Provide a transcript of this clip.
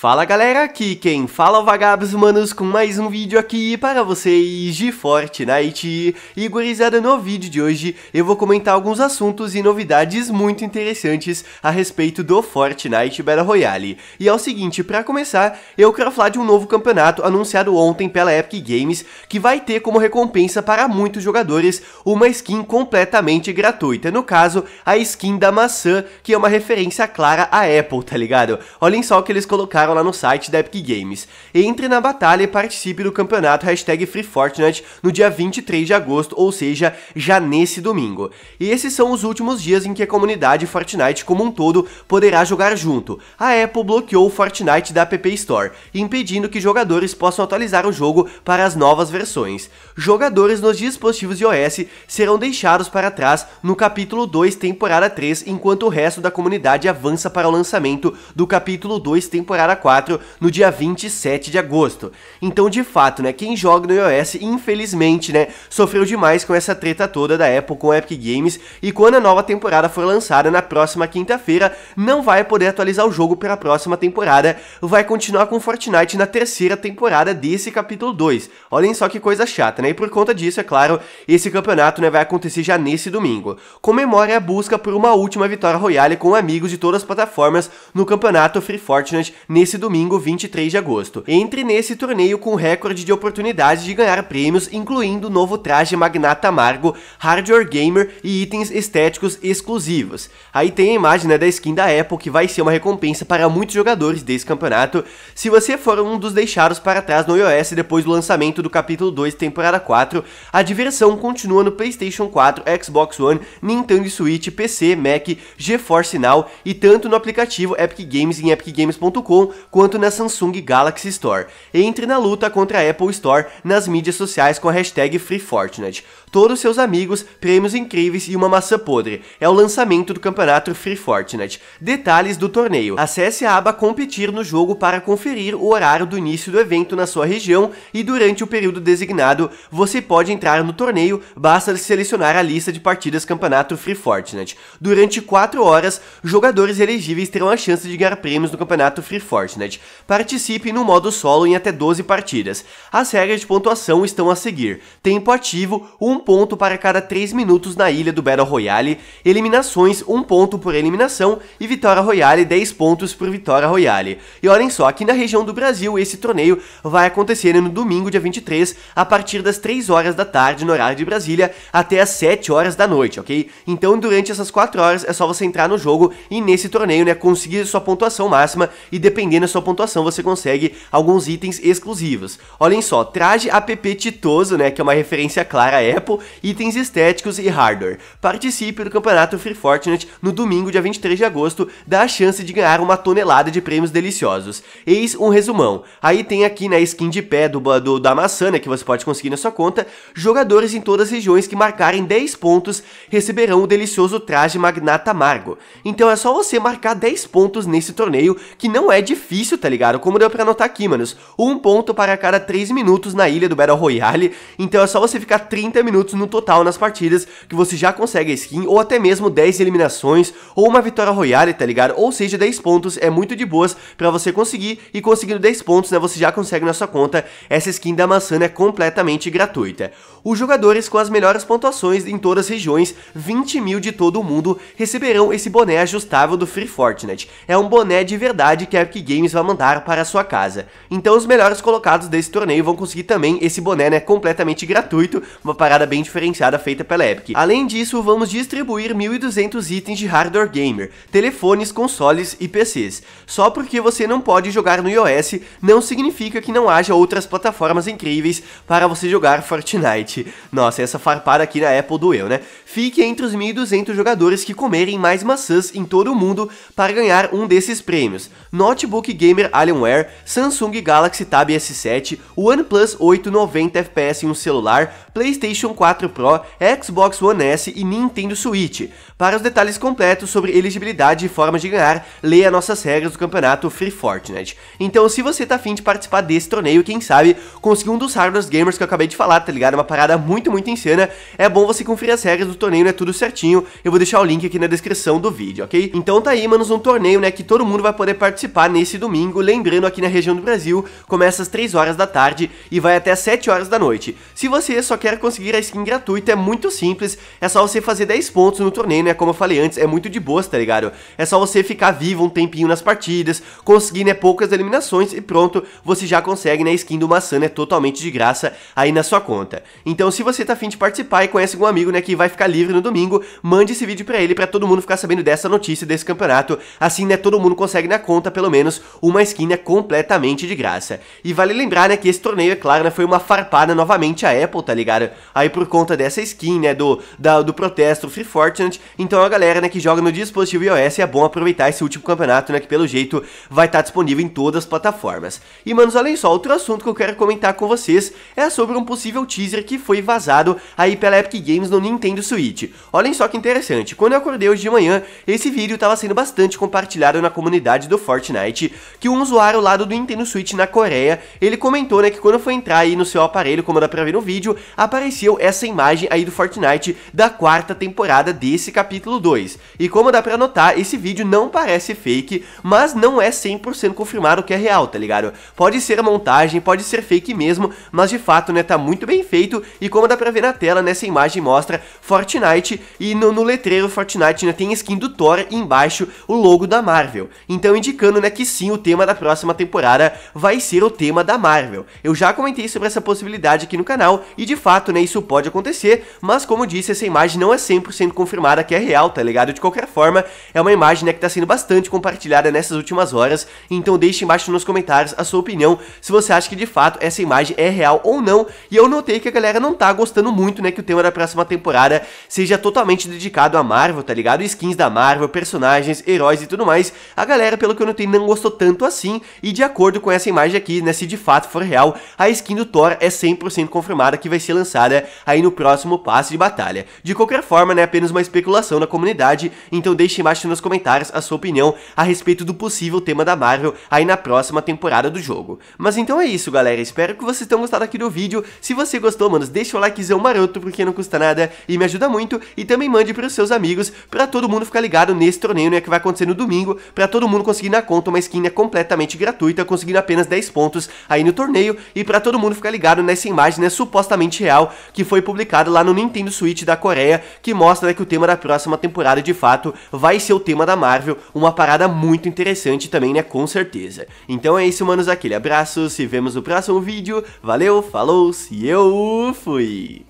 Fala galera, aqui quem fala é o Vagabos Humanos com mais um vídeo aqui para vocês de Fortnite. E gurizada, no vídeo de hoje eu vou comentar alguns assuntos e novidades muito interessantes a respeito do Fortnite Battle Royale. E é o seguinte, para começar, eu quero falar de um novo campeonato anunciado ontem pela Epic Games, que vai ter como recompensa para muitos jogadores uma skin completamente gratuita, no caso, a skin da maçã, que é uma referência clara à Apple, tá ligado? Olhem só o que eles colocaram lá no site da Epic Games. Entre na batalha e participe do campeonato FreeFortnite no dia 23 de agosto, ou seja, já nesse domingo. E esses são os últimos dias em que a comunidade Fortnite como um todo poderá jogar junto. A Apple bloqueou o Fortnite da App Store, impedindo que jogadores possam atualizar o jogo para as novas versões. Jogadores nos dispositivos iOS serão deixados para trás no capítulo 2, temporada 3, enquanto o resto da comunidade avança para o lançamento do capítulo 2, temporada 4 no dia 27 de agosto. Então, de fato, né, quem joga no iOS, infelizmente, né, sofreu demais com essa treta toda da Apple com o Epic Games e quando a nova temporada for lançada na próxima quinta-feira, não vai poder atualizar o jogo para a próxima temporada, vai continuar com Fortnite na terceira temporada desse capítulo 2. Olhem só que coisa chata, né? E por conta disso, é claro, esse campeonato né, vai acontecer já nesse domingo. Comemore a busca por uma última vitória royale com amigos de todas as plataformas no campeonato Free Fortnite nesse nesse domingo 23 de agosto. Entre nesse torneio com recorde de oportunidades de ganhar prêmios, incluindo novo traje Magnata Amargo, hardware gamer e itens estéticos exclusivos. Aí tem a imagem né, da skin da Apple, que vai ser uma recompensa para muitos jogadores desse campeonato, se você for um dos deixados para trás no iOS depois do lançamento do capítulo 2 temporada 4, a diversão continua no PlayStation 4, Xbox One, Nintendo Switch, PC, Mac, GeForce Now e tanto no aplicativo Epic Games em epicgames.com quanto na Samsung Galaxy Store. Entre na luta contra a Apple Store nas mídias sociais com a hashtag FreeFortnite todos seus amigos, prêmios incríveis e uma maçã podre. É o lançamento do campeonato Free Fortnite. Detalhes do torneio. Acesse a aba Competir no jogo para conferir o horário do início do evento na sua região e durante o período designado você pode entrar no torneio, basta selecionar a lista de partidas campeonato Free Fortnite. Durante 4 horas, jogadores elegíveis terão a chance de ganhar prêmios no campeonato Free Fortnite. Participe no modo solo em até 12 partidas. As regras de pontuação estão a seguir. Tempo ativo, 1 um ponto para cada 3 minutos na ilha do Battle Royale, eliminações 1 um ponto por eliminação e Vitória Royale 10 pontos por Vitória Royale. E olhem só, aqui na região do Brasil esse torneio vai acontecer no domingo dia 23 a partir das 3 horas da tarde no horário de Brasília até as 7 horas da noite, ok? Então durante essas 4 horas é só você entrar no jogo e nesse torneio, né, conseguir sua pontuação máxima e dependendo da sua pontuação você consegue alguns itens exclusivos. Olhem só, traje app Titoso, né, que é uma referência clara à época, tempo, itens estéticos e hardware. Participe do campeonato Free Fortnite no domingo, dia 23 de agosto, dá a chance de ganhar uma tonelada de prêmios deliciosos. Eis um resumão. Aí tem aqui na né, skin de pé do, do, da maçã, né, que você pode conseguir na sua conta, jogadores em todas as regiões que marcarem 10 pontos receberão o delicioso traje Magnata Amargo. Então é só você marcar 10 pontos nesse torneio, que não é difícil, tá ligado? Como deu pra anotar aqui, manos. Um ponto para cada 3 minutos na ilha do Battle Royale, então é só você ficar 30 minutos minutos no total nas partidas, que você já consegue a skin, ou até mesmo 10 eliminações, ou uma vitória royale, tá ligado? Ou seja, 10 pontos é muito de boas pra você conseguir, e conseguindo 10 pontos, né, você já consegue na sua conta essa skin da maçã, é completamente gratuita. Os jogadores com as melhores pontuações em todas as regiões, 20 mil de todo o mundo, receberão esse boné ajustável do Free Fortnite. É um boné de verdade que a Epic Games vai mandar para a sua casa. Então os melhores colocados desse torneio vão conseguir também esse boné, né, completamente gratuito, uma parada bem diferenciada feita pela Epic. Além disso, vamos distribuir 1.200 itens de hardware gamer, telefones, consoles e PCs. Só porque você não pode jogar no iOS, não significa que não haja outras plataformas incríveis para você jogar Fortnite. Nossa, essa farpada aqui na Apple doeu, né? Fique entre os 1.200 jogadores que comerem mais maçãs em todo o mundo para ganhar um desses prêmios. Notebook Gamer Alienware, Samsung Galaxy Tab S7, OnePlus 8 90 FPS em um celular, PlayStation 4 Pro, Xbox One S e Nintendo Switch. Para os detalhes completos sobre elegibilidade e formas de ganhar, leia nossas regras do campeonato Free Fortnite. Então, se você tá afim de participar desse torneio, quem sabe, conseguir um dos hardwares gamers que eu acabei de falar, tá ligado? Uma parada muito, muito insana. É bom você conferir as regras do torneio, né? Tudo certinho. Eu vou deixar o link aqui na descrição do vídeo, ok? Então tá aí, manos, um torneio, né? Que todo mundo vai poder participar nesse domingo. Lembrando, aqui na região do Brasil, começa às 3 horas da tarde e vai até às 7 horas da noite. Se você só quer conseguir as skin gratuita, é muito simples, é só você fazer 10 pontos no torneio, né, como eu falei antes, é muito de boas, tá ligado? É só você ficar vivo um tempinho nas partidas, conseguir, né, poucas eliminações e pronto, você já consegue, né, skin do maçã, né, totalmente de graça aí na sua conta. Então, se você tá afim de participar e conhece algum amigo, né, que vai ficar livre no domingo, mande esse vídeo pra ele, pra todo mundo ficar sabendo dessa notícia, desse campeonato, assim, né, todo mundo consegue na conta, pelo menos, uma skin, né, completamente de graça. E vale lembrar, né, que esse torneio, é claro, né, foi uma farpada novamente a Apple, tá ligado? Aí por conta dessa skin, né, do, da, do protesto Free Fortnite. Então a galera, né, que joga no dispositivo iOS é bom aproveitar esse último campeonato, né, que pelo jeito vai estar tá disponível em todas as plataformas. E, manos, olhem só, outro assunto que eu quero comentar com vocês é sobre um possível teaser que foi vazado aí pela Epic Games no Nintendo Switch. Olhem só que interessante, quando eu acordei hoje de manhã, esse vídeo estava sendo bastante compartilhado na comunidade do Fortnite, que um usuário lá do Nintendo Switch na Coreia, ele comentou, né, que quando foi entrar aí no seu aparelho, como dá pra ver no vídeo, apareceu essa imagem aí do Fortnite da quarta temporada desse capítulo 2. E como dá pra notar, esse vídeo não parece fake, mas não é 100% confirmado que é real, tá ligado? Pode ser montagem, pode ser fake mesmo, mas de fato, né, tá muito bem feito e como dá pra ver na tela, nessa né, imagem mostra Fortnite e no, no letreiro Fortnite né, tem skin do Thor e embaixo o logo da Marvel. Então indicando, né, que sim, o tema da próxima temporada vai ser o tema da Marvel. Eu já comentei sobre essa possibilidade aqui no canal e de fato, né, isso pode acontecer, mas como disse, essa imagem não é 100% confirmada que é real, tá ligado? De qualquer forma, é uma imagem né, que tá sendo bastante compartilhada nessas últimas horas, então deixe embaixo nos comentários a sua opinião se você acha que de fato essa imagem é real ou não, e eu notei que a galera não tá gostando muito, né, que o tema da próxima temporada seja totalmente dedicado a Marvel, tá ligado? Skins da Marvel, personagens, heróis e tudo mais, a galera, pelo que eu notei, não gostou tanto assim, e de acordo com essa imagem aqui, né, se de fato for real, a skin do Thor é 100% confirmada que vai ser lançada aí no próximo passe de batalha. De qualquer forma, né, apenas uma especulação na comunidade, então deixe embaixo nos comentários a sua opinião a respeito do possível tema da Marvel aí na próxima temporada do jogo. Mas então é isso, galera, espero que vocês tenham gostado aqui do vídeo, se você gostou, mano, deixa o likezão maroto porque não custa nada e me ajuda muito, e também mande pros seus amigos pra todo mundo ficar ligado nesse torneio, né, que vai acontecer no domingo, pra todo mundo conseguir na conta uma skin né, completamente gratuita, conseguindo apenas 10 pontos aí no torneio, e pra todo mundo ficar ligado nessa imagem, né, supostamente real, que foi publicado lá no Nintendo Switch da Coreia, que mostra que o tema da próxima temporada de fato vai ser o tema da Marvel, uma parada muito interessante também, né, com certeza. Então é isso, manos, aquele abraço, se vemos no próximo vídeo, valeu, falou, se eu fui!